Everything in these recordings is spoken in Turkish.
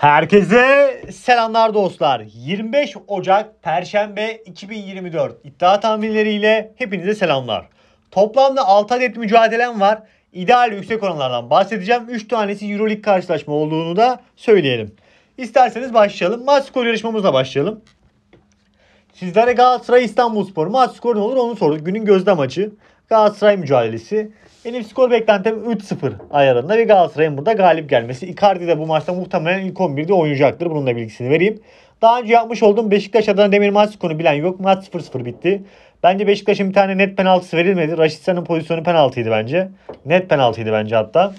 Herkese selamlar dostlar. 25 Ocak Perşembe 2024 iddia tahminleriyle hepinize selamlar. Toplamda 6 adet mücadelem var. İdeal yüksek oranlardan bahsedeceğim. 3 tanesi Euroleague karşılaşma olduğunu da söyleyelim. İsterseniz başlayalım. Maç skor yarışmamızla başlayalım. Sizlere Galatasaray İstanbul Spor maç skoru ne olur onu sorduk. Günün gözde maçı. Galatasaray mücadelesi. Benim skor beklentim 3-0 ayarında ve Galatasaray'ın burada galip gelmesi. Icardi de bu maçta muhtemelen ilk 11'de oynayacaktır. Bunun da bilgisini vereyim. Daha önce yapmış olduğum Beşiktaş adına Demir Demirmar konu bilen yok. Maç 0-0 bitti. Bence Beşiktaş'ın bir tane net penaltısı verilmedi. Raşit Senin pozisyonu penaltıydı bence. Net penaltıydı bence hatta.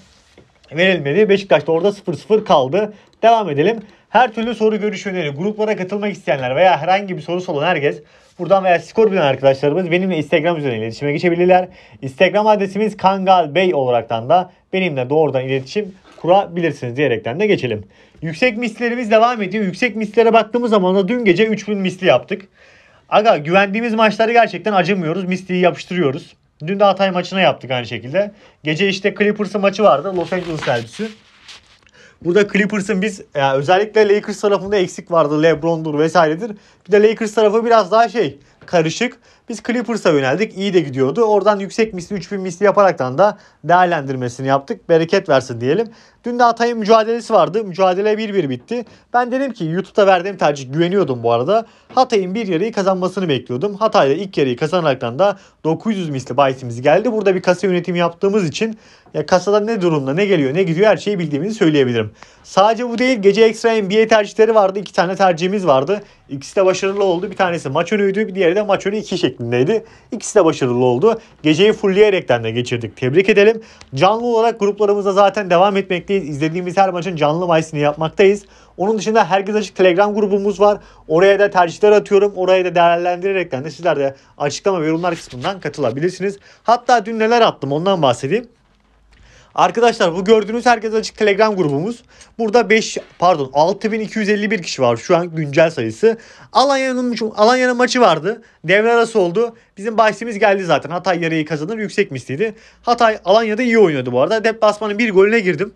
Verilmedi. Beşiktaş da orada 0-0 kaldı. Devam edelim. Her türlü soru görüş öneri, gruplara katılmak isteyenler veya herhangi bir sorusu olan herkes buradan veya skor bilen arkadaşlarımız benimle Instagram üzerinden iletişime geçebilirler. Instagram adresimiz Kangal Bey olaraktan da benimle doğrudan iletişim kurabilirsiniz diyerekten de geçelim. Yüksek mislerimiz devam ediyor. Yüksek mislere baktığımız zaman da dün gece 3000 misli yaptık. Aga güvendiğimiz maçları gerçekten acımıyoruz. Misliyi yapıştırıyoruz. Dün de Hatay maçına yaptık aynı şekilde. Gece işte Clippers'ın maçı vardı. Los Angeles derbisi. Burada Clippers'ın biz yani özellikle Lakers tarafında eksik vardı. LeBron'dur vesairedir. Bir de Lakers tarafı biraz daha şey karışık. Biz Clippers'a yöneldik. İyi de gidiyordu. Oradan yüksek misli 3000 misli yaparaktan da değerlendirmesini yaptık. Bereket versin diyelim. Dün de Hatay'ın mücadelesi vardı. Mücadele 1-1 bitti. Ben dedim ki YouTube'da verdiğim tercih güveniyordum bu arada. Hatay'ın bir yarıyı kazanmasını bekliyordum. Hatay'da ilk yarıyı kazanaraktan da 900 misli bahisimiz geldi. Burada bir kasa yönetimi yaptığımız için ya kasada ne durumda ne geliyor ne gidiyor her şeyi bildiğimizi söyleyebilirim. Sadece bu değil gece ekstra NBA tercihleri vardı. İki tane tercihimiz vardı. İkisi de başarılı oldu. Bir tanesi maç önüydü bir diğeri de maç önü iki şeklinde şeklindeydi. İkisi de başarılı oldu. Geceyi fullleyerekten de geçirdik. Tebrik edelim. Canlı olarak gruplarımıza zaten devam etmekteyiz. İzlediğimiz her maçın canlı maçını yapmaktayız. Onun dışında Herkes Açık Telegram grubumuz var. Oraya da tercihler atıyorum. Oraya da değerlendirerekten de sizler de açıklama ve yorumlar kısmından katılabilirsiniz. Hatta dün neler attım ondan bahsedeyim. Arkadaşlar bu gördüğünüz herkes açık Telegram grubumuz. Burada 5 pardon 6251 kişi var şu an güncel sayısı. Alanya'nın Alanya'nın maçı vardı. Devre arası oldu. Bizim bahsimiz geldi zaten. Hatay yarayı kazanır yüksek misliydi. Hatay Alanya'da iyi oynuyordu bu arada. Deplasmanın bir golüne girdim.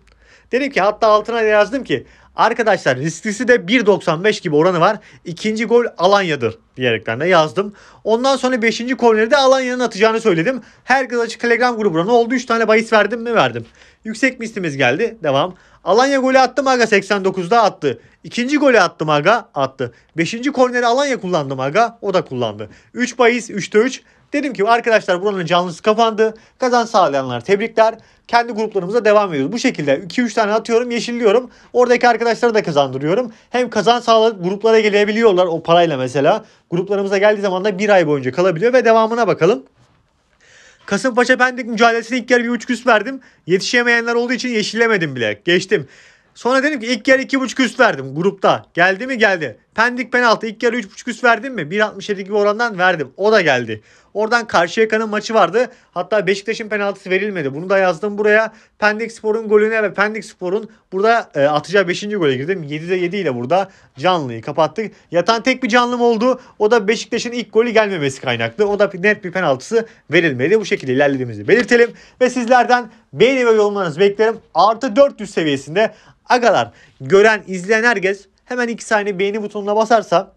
Dedim ki hatta altına yazdım ki Arkadaşlar risklisi de 1.95 gibi oranı var. İkinci gol Alanya'dır diyerekten de yazdım. Ondan sonra 5. korneri de Alanya'nın atacağını söyledim. Herkes açık telegram grubuna ne oldu? 3 tane bahis verdim mi? Verdim. Yüksek mislimiz geldi. Devam. Alanya golü attı Maga 89'da attı. İkinci golü attı Maga attı. Beşinci korneri Alanya kullandı Maga o da kullandı. 3 bahis 3'te 3. Dedim ki arkadaşlar buranın canlısı kapandı. Kazan sağlayanlar tebrikler. Kendi gruplarımıza devam ediyoruz. Bu şekilde 2-3 tane atıyorum yeşilliyorum. Oradaki arkadaşları da kazandırıyorum. Hem kazan sağlayıp gruplara gelebiliyorlar o parayla mesela. Gruplarımıza geldiği zaman da bir ay boyunca kalabiliyor ve devamına bakalım. Kasımpaşa Pendik mücadelesine ilk yarı bir buçuk küs verdim. Yetişemeyenler olduğu için yeşillemedim bile. Geçtim. Sonra dedim ki ilk yarı buçuk üst verdim grupta. Geldi mi geldi. Pendik penaltı ilk yarı buçuk üst verdim mi? 1.67 gibi orandan verdim. O da geldi. Oradan Karşıyaka'nın maçı vardı. Hatta Beşiktaş'ın penaltısı verilmedi. Bunu da yazdım buraya. Pendik Spor'un golüne ve Pendik Spor'un burada e, atacağı 5. gole girdim. 7'de 7 ile burada canlıyı kapattık. Yatan tek bir canlım oldu. O da Beşiktaş'ın ilk golü gelmemesi kaynaklı. O da net bir penaltısı verilmedi. Bu şekilde ilerlediğimizi belirtelim. Ve sizlerden Beğeni ve yorumlarınızı beklerim. Artı 400 seviyesinde agalar gören izleyen herkes hemen iki saniye beğeni butonuna basarsa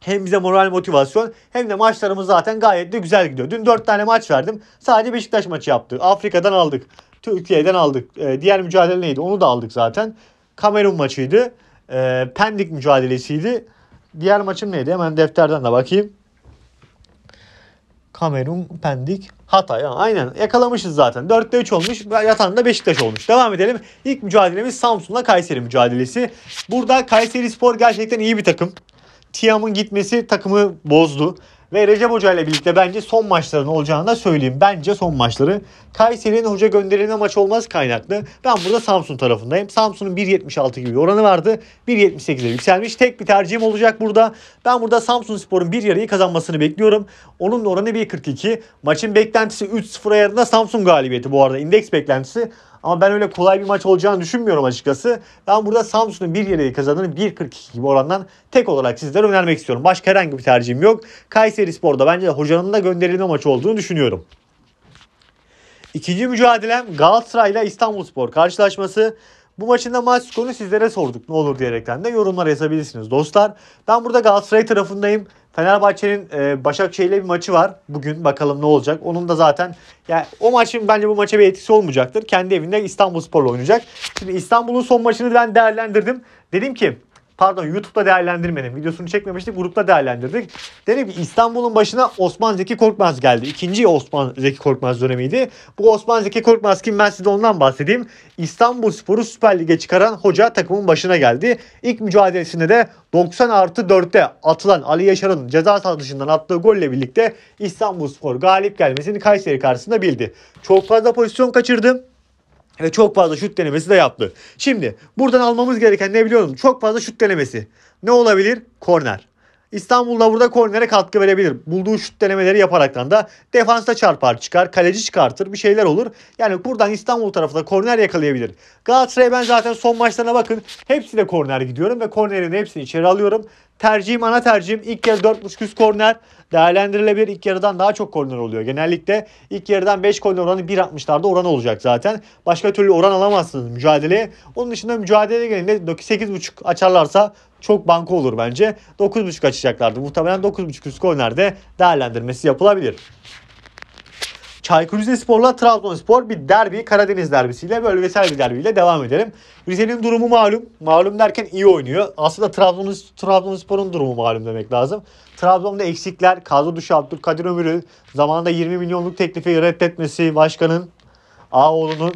hem bize moral motivasyon hem de maçlarımız zaten gayet de güzel gidiyor. Dün 4 tane maç verdim. Sadece Beşiktaş maçı yaptı. Afrika'dan aldık. Türkiye'den aldık. Ee, diğer mücadele neydi? Onu da aldık zaten. Kamerun maçıydı. Ee, Pendik mücadelesiydi. Diğer maçım neydi? Hemen defterden de bakayım. Kamerun, Pendik, Hatay. Aynen yakalamışız zaten. 4'te 3 olmuş. Yatan da Beşiktaş olmuş. Devam edelim. İlk mücadelemiz Samsun'la Kayseri mücadelesi. Burada Kayseri Spor gerçekten iyi bir takım. Tiam'ın gitmesi takımı bozdu. Ve Recep Hoca ile birlikte bence son maçların olacağını da söyleyeyim. Bence son maçları. Kayseri'nin hoca gönderilme maç olmaz kaynaklı. Ben burada Samsun tarafındayım. Samsun'un 1.76 gibi oranı vardı. 1.78'e yükselmiş. Tek bir tercihim olacak burada. Ben burada Samsun Spor'un bir yarıyı kazanmasını bekliyorum. Onun oranı 1.42. Maçın beklentisi 3-0 ayarında Samsun galibiyeti bu arada. indeks beklentisi. Ama ben öyle kolay bir maç olacağını düşünmüyorum açıkçası. Ben burada Samsun'un bir yere kazandığını 1.42 gibi orandan tek olarak sizlere önermek istiyorum. Başka herhangi bir tercihim yok. Kayseri Spor'da bence hocanın da gönderilme maçı olduğunu düşünüyorum. İkinci mücadelem Galatasaray ile İstanbul Spor karşılaşması. Bu maçın da maç skorunu sizlere sorduk ne olur diyerekten de yorumlara yazabilirsiniz dostlar. Ben burada Galatasaray tarafındayım. Fenerbahçe'nin e, ile bir maçı var bugün. Bakalım ne olacak. Onun da zaten yani o maçın bence bu maça bir etkisi olmayacaktır. Kendi evinde İstanbul Spor'la oynayacak. Şimdi İstanbul'un son maçını ben değerlendirdim. Dedim ki pardon YouTube'da değerlendirmedim. Videosunu çekmemiştik. Grupta değerlendirdik. Dedim ki İstanbul'un başına Osman Zeki Korkmaz geldi. İkinci Osman Zeki Korkmaz dönemiydi. Bu Osman Zeki Korkmaz kim ben size ondan bahsedeyim. İstanbul Sporu Süper Lig'e çıkaran hoca takımın başına geldi. İlk mücadelesinde de 90 artı 4'te atılan Ali Yaşar'ın ceza sahası dışından attığı golle birlikte İstanbul Spor galip gelmesini Kayseri karşısında bildi. Çok fazla pozisyon kaçırdı ve çok fazla şut denemesi de yaptı. Şimdi buradan almamız gereken ne biliyorum Çok fazla şut denemesi. Ne olabilir? Korner. İstanbul'da burada kornere katkı verebilir. Bulduğu şut denemeleri yaparaktan da defansa çarpar çıkar, kaleci çıkartır bir şeyler olur. Yani buradan İstanbul tarafı da korner yakalayabilir. Galatasaray'a ben zaten son maçlarına bakın hepsine korner gidiyorum ve kornerin hepsini içeri alıyorum. Tercihim ana tercihim ilk yarı 4.5 üst korner değerlendirilebilir. İlk yarıdan daha çok korner oluyor. Genellikle ilk yarıdan 5 korner oranı 1.60'larda oran olacak zaten. Başka türlü oran alamazsınız mücadeleye. Onun dışında mücadeleye gelince 8.5 açarlarsa çok banko olur bence. 9.5 açacaklardı. Muhtemelen 9.5 üst kornerde değerlendirmesi yapılabilir. Çaykur Rizespor'la Trabzonspor bir derbi Karadeniz derbisiyle bölgesel bir derbiyle devam edelim. Rize'nin durumu malum. Malum derken iyi oynuyor. Aslında Trabzon, Trabzonspor'un durumu malum demek lazım. Trabzon'da eksikler, kadro dışı Abdülkadir Ömür'ü zamanında 20 milyonluk teklifi reddetmesi, başkanın Ağoğlu'nun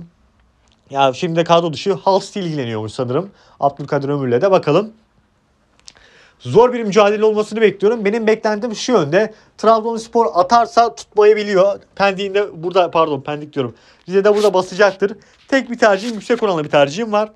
ya şimdi de kadro dışı Hals'ı ilgileniyormuş sanırım. Abdülkadir Ömür'le de bakalım zor bir mücadele olmasını bekliyorum. Benim beklentim şu yönde. Trabzonspor atarsa tutmayabiliyor. Pendik'te burada pardon Pendik diyorum. Rize'de burada basacaktır. Tek bir tercihim yüksek oranlı bir tercihim var.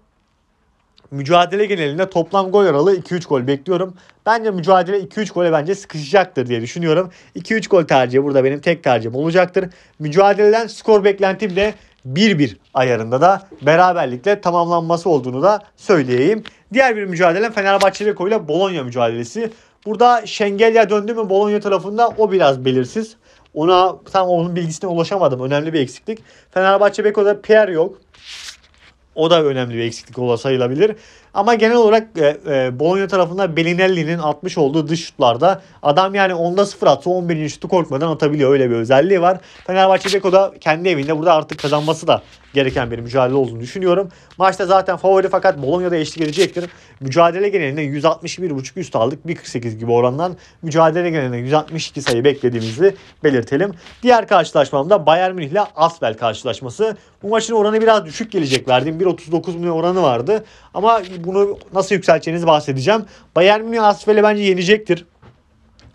Mücadele genelinde toplam gol aralığı 2-3 gol bekliyorum. Bence mücadele 2-3 gole bence sıkışacaktır diye düşünüyorum. 2-3 gol tercihi burada benim tek tercihim olacaktır. Mücadeleden skor beklentim de 1-1 ayarında da beraberlikle tamamlanması olduğunu da söyleyeyim. Diğer bir mücadele Fenerbahçe Beko ile Bologna mücadelesi. Burada Şengelya döndü mü Bologna tarafında o biraz belirsiz. Ona tam onun bilgisine ulaşamadım. Önemli bir eksiklik. Fenerbahçe Beko'da Pierre yok. O da önemli bir eksiklik ola sayılabilir. Ama genel olarak e, e, Bologna tarafında Belinelli'nin atmış olduğu dış şutlarda adam yani 10'da 0 atsa 11. şutu korkmadan atabiliyor. Öyle bir özelliği var. Fenerbahçe Beko da kendi evinde burada artık kazanması da gereken bir mücadele olduğunu düşünüyorum. Maçta zaten favori fakat Bologna'da eşlik edecektir. Mücadele genelinde 161.5 üst aldık. 1.48 gibi orandan mücadele genelinde 162 sayı beklediğimizi belirtelim. Diğer karşılaşmamda Bayern Münih ile Asbel karşılaşması. Bu maçın oranı biraz düşük gelecek. Verdiğim 1.39 oranı vardı. Ama bunu nasıl yükselteceğinizi bahsedeceğim. Bayern Münih Asfel'e bence yenecektir.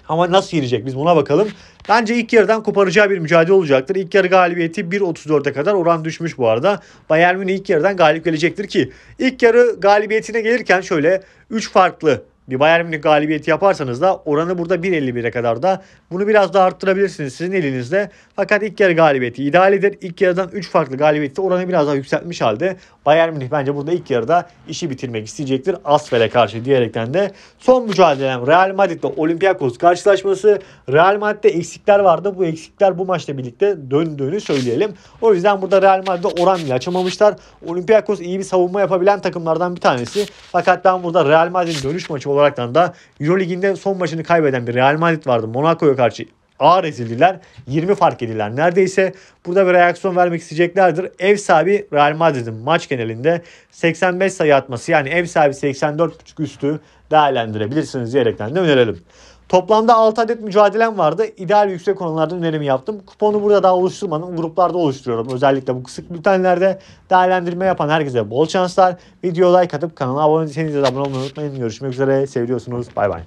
Ama nasıl yenecek biz buna bakalım. Bence ilk yarıdan koparacağı bir mücadele olacaktır. İlk yarı galibiyeti 1.34'e kadar oran düşmüş bu arada. Bayern Münih ilk yarıdan galip gelecektir ki ilk yarı galibiyetine gelirken şöyle 3 farklı bir Bayern Münih galibiyeti yaparsanız da oranı burada 1.51'e kadar da bunu biraz daha arttırabilirsiniz sizin elinizde. Fakat ilk yarı galibiyeti idealidir. İlk yarıdan 3 farklı galibiyette oranı biraz daha yükseltmiş halde Bayern Münih bence burada ilk yarıda işi bitirmek isteyecektir Asfel'e karşı diyerekten de son mücadelem Real Madrid ile Olympiakos karşılaşması Real Madrid'de eksikler vardı. Bu eksikler bu maçla birlikte döndüğünü söyleyelim. O yüzden burada Real Madrid'de oran bile açamamışlar. Olympiakos iyi bir savunma yapabilen takımlardan bir tanesi. Fakat ben burada Real Madrid'in dönüş maçı olarak da Euro Euroleague'inde son maçını kaybeden bir Real Madrid vardı. Monaco'ya karşı ağır ezildiler. 20 fark edildiler neredeyse. Burada bir reaksiyon vermek isteyeceklerdir. Ev sahibi Real Madrid'in maç genelinde 85 sayı atması yani ev sahibi 84.5 üstü değerlendirebilirsiniz diyerekten de önerelim. Toplamda 6 adet mücadelem vardı. İdeal yüksek oranlardan önerimi yaptım. Kuponu burada daha oluşturmadım. Gruplarda oluşturuyorum. Özellikle bu kısık bültenlerde değerlendirme yapan herkese bol şanslar. Video like atıp kanala abone değilseniz abone olmayı unutmayın. Görüşmek üzere. Seviyorsunuz. Bay bay.